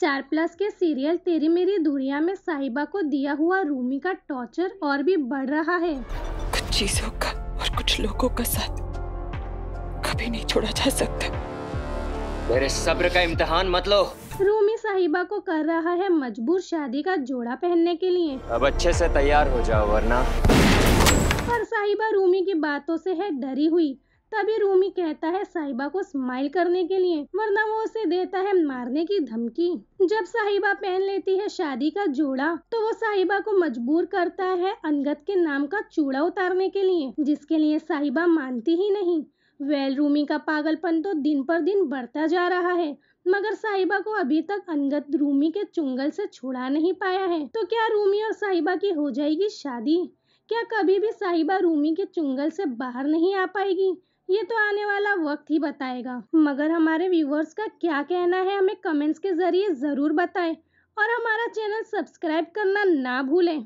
चार प्लस के सीरियल तेरी मेरी दूरिया में साहिबा को दिया हुआ रूमी का टॉर्चर और भी बढ़ रहा है कुछ चीजों का और कुछ लोगों का साथ कभी नहीं छोड़ा जा सकता मेरे सब्र का इम्तिहान मत लो रूमी साहिबा को कर रहा है मजबूर शादी का जोड़ा पहनने के लिए अब अच्छे से तैयार हो जाओ वरना पर साहिबा रूमी की बातों से है डरी हुई तभी रूमी कहता है साहिबा को स्माइल करने के लिए वरना वो उसे देता है मारने की धमकी जब साहिबा पहन लेती है शादी का जोड़ा तो वो साहिबा को मजबूर करता है अनगत के नाम का चूड़ा उतारने के लिए जिसके लिए साहिबा मानती ही नहीं वेल रूमी का पागलपन तो दिन पर दिन बढ़ता जा रहा है मगर साहिबा को अभी तक अनगत रूमी के चुंगल से छुड़ा नहीं पाया है तो क्या रूमी और साहिबा की हो जाएगी शादी क्या कभी भी साहिबा रूमी के चुंगल से बाहर नहीं आ पाएगी ये तो आने वाला वक्त ही बताएगा मगर हमारे व्यूवर्स का क्या कहना है हमें कमेंट्स के ज़रिए ज़रूर बताएं और हमारा चैनल सब्सक्राइब करना ना भूलें